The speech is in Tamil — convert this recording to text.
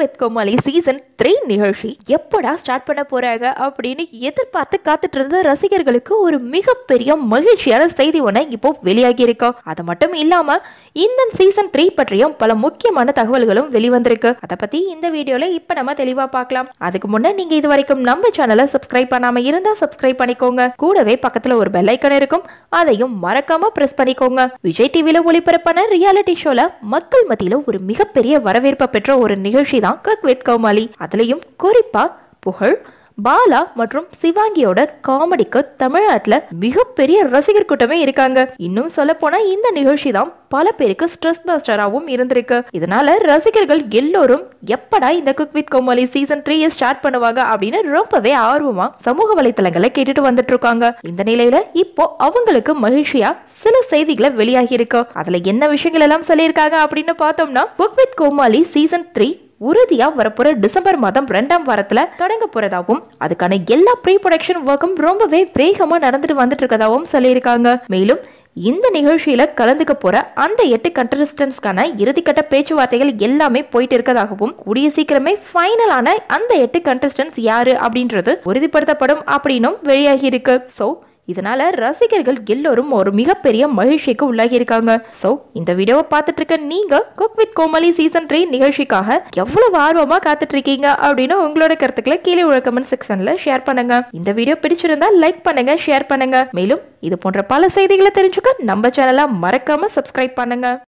வித் கோமாளி சீசன் த்ரீ நிகழ்ச்சி எப்படா ஸ்டார்ட் பண்ண போறாங்க அப்படின்னு எதிர்பார்த்து காத்துட்டு இருந்த ரசிகர்களுக்கு ஒரு மிகப்பெரிய மகிழ்ச்சியான செய்தி ஒன்று இப்போ வெளியாகி இருக்கோம் அது மட்டும் இல்லாம இந்த சீசன் த்ரீ பற்றியும் பல முக்கியமான தகவல்களும் வெளிவந்திருக்கு அதை பத்தி இந்த வீடியோல இப்ப நம்ம தெளிவா பார்க்கலாம் அதுக்கு முன்ன நீங்க இது வரைக்கும் நம்ம சேனலை சப்ஸ்கிரைப் பண்ணாம இருந்தா சப்ஸ்கிரைப் பண்ணிக்கோங்க கூடவே பக்கத்துல ஒரு பெல் ஐக்கன் இருக்கும் அதையும் மறக்காம பிரஸ் பண்ணிக்கோங்க விஜய் டிவில ஒளிபரப்பான ரியாலிட்டி ஷோல மக்கள் மத்தியில ஒரு மிகப்பெரிய வரவேற்பை பெற்ற ஒரு நிகழ்ச்சி தான் குக் வித் கோமாளி அதுலயும் குறிப்பா புகழ் பாலா மற்றும் சிவாங்கியோட காமெடிக்கு தமிழ்நாட்டுல மிகப்பெரிய ரசிகர் கூட்டமே இருக்காங்க இன்னும் சொல்ல போனா இந்த நிகழ்ச்சி தான் பல பேருக்கு ஸ்ட்ரெஸ் பஸ்டராகவும் இருந்திருக்கு இதனால ரசிகர்கள் எல்லோரும் எப்படா இந்த cook with Komali season three start பண்ணுவாங்க அப்படின்னு ரொம்பவே ஆர்வமா சமூக வலைத்தளங்களை கேட்டுட்டு வந்துட்டு இருக்காங்க இந்த நிலையில இப்போ அவங்களுக்கு மகிழ்ச்சியா சில செய்திகளை வெளியாகி இருக்கு அதுல என்ன விஷயங்கள் எல்லாம் சொல்லியிருக்காங்க அப்படின்னு பார்த்தோம்னா cook with Komali season three உறுதியாக வரப்போற டிசம்பர் மாதம் ரெண்டாம் வாரத்தில் தொடங்க போறதாகவும் அதுக்கான எல்லா ப்ரீ ப்ரொடக்ஷன் ஒர்க்கும் ரொம்பவே வேகமாக நடந்துட்டு வந்துட்டு இருக்கதாகவும் சொல்லியிருக்காங்க மேலும் இந்த நிகழ்ச்சியில கலந்துக்க போற அந்த எட்டு கண்டஸ்டன்ஸ்க்கான இறுதிக்கட்ட பேச்சுவார்த்தைகள் எல்லாமே போயிட்டு இருக்கதாகவும் கூடிய சீக்கிரமே ஃபைனலான அந்த எட்டு கண்டஸ்டன்ஸ் யாரு அப்படின்றது உறுதிப்படுத்தப்படும் அப்படின்னும் வெளியாகி இருக்கு ஸோ இதனால் ரசிகர்கள் எல்லோரும் ஒரு மிகப்பெரிய மகிழ்ச்சிக்கு உள்ளாகியிருக்காங்க ஸோ இந்த வீடியோவை பார்த்துட்டு இருக்க நீங்கள் cook with Komali season three நிகழ்ச்சிக்காக எவ்வளவு ஆர்வமாக காத்துட்டு இருக்கீங்க அப்படின்னு உங்களோட கருத்துக்களை கீழே உள்ள கமெண்ட் செக்ஷனில் ஷேர் பண்ணுங்க இந்த வீடியோ பிடிச்சிருந்தா லைக் பண்ணுங்க ஷேர் பண்ணுங்க மேலும் இது போன்ற பல செய்திகளை தெரிஞ்சுக்க நம்ம சேனலை மறக்காம சப்ஸ்கிரைப் பண்ணுங்க